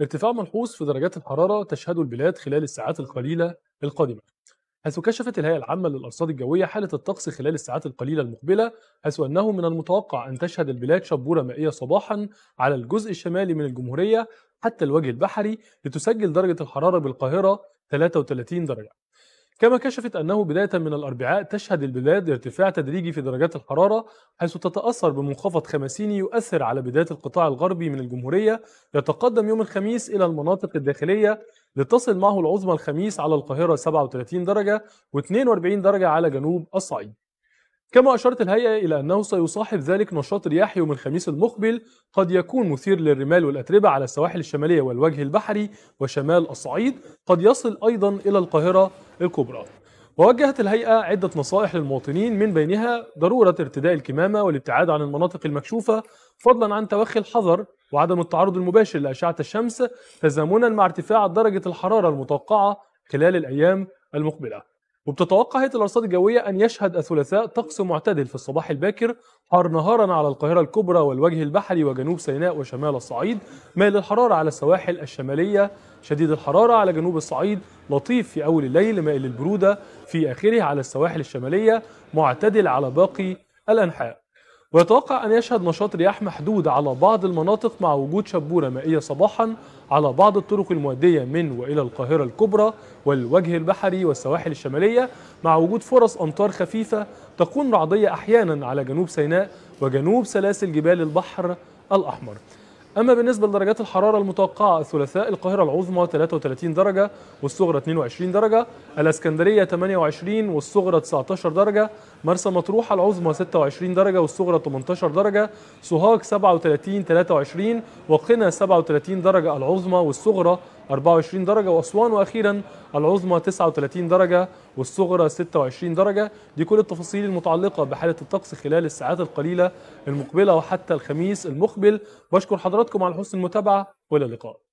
ارتفاع ملحوظ في درجات الحرارة تشهده البلاد خلال الساعات القليلة القادمة حيث كشفت الهيئة العامة للأرصاد الجوية حالة الطقس خلال الساعات القليلة المقبلة حيث أنه من المتوقع أن تشهد البلاد شبورة مائية صباحا على الجزء الشمالي من الجمهورية حتى الوجه البحري لتسجل درجة الحرارة بالقاهرة 33 درجة كما كشفت أنه بداية من الأربعاء تشهد البلاد ارتفاع تدريجي في درجات الحرارة حيث تتأثر بمنخفض خماسيني يؤثر على بداية القطاع الغربي من الجمهورية يتقدم يوم الخميس إلى المناطق الداخلية لتصل معه العظمى الخميس على القاهرة 37 درجة و42 درجة على جنوب الصعيد كما أشارت الهيئة إلى أنه سيصاحب ذلك نشاط رياحي يوم الخميس المقبل قد يكون مثير للرمال والأتربة على السواحل الشمالية والوجه البحري وشمال الصعيد قد يصل أيضا إلى القاهرة الكبرى ووجهت الهيئة عدة نصائح للمواطنين من بينها ضرورة ارتداء الكمامة والابتعاد عن المناطق المكشوفة فضلا عن توخي الحذر وعدم التعرض المباشر لأشعة الشمس تزامنا مع ارتفاع درجة الحرارة المتوقعة خلال الأيام المقبلة وبتتوقع هيئه الارصاد الجويه ان يشهد الثلاثاء طقس معتدل في الصباح الباكر حار نهارا على القاهره الكبرى والوجه البحري وجنوب سيناء وشمال الصعيد مائل الحراره على السواحل الشماليه شديد الحراره على جنوب الصعيد لطيف في اول الليل مائل البروده في اخره على السواحل الشماليه معتدل على باقي الانحاء ويتوقع أن يشهد نشاط رياح محدود على بعض المناطق مع وجود شبورة مائية صباحا على بعض الطرق المؤدية من وإلى القاهرة الكبرى والوجه البحري والسواحل الشمالية مع وجود فرص أمطار خفيفة تكون رعدية أحيانا على جنوب سيناء وجنوب سلاسل جبال البحر الأحمر أما بالنسبة لدرجات الحرارة المتوقعة الثلاثاء القاهرة العظمى 33 درجة والصغرى 22 درجة الأسكندرية 28 والصغرى 19 درجة مرسى مطروح العظمى 26 درجة والصغرى 18 درجة سوهاج 37 23 وقنا 37 درجة العظمى والصغرى 24 درجة وأسوان وأخيرا العظمى 39 درجة والصغرى 26 درجة دي كل التفاصيل المتعلقة بحالة الطقس خلال الساعات القليلة المقبلة وحتى الخميس المقبل بشكر حضراتكم على حسن المتابعة وإلى اللقاء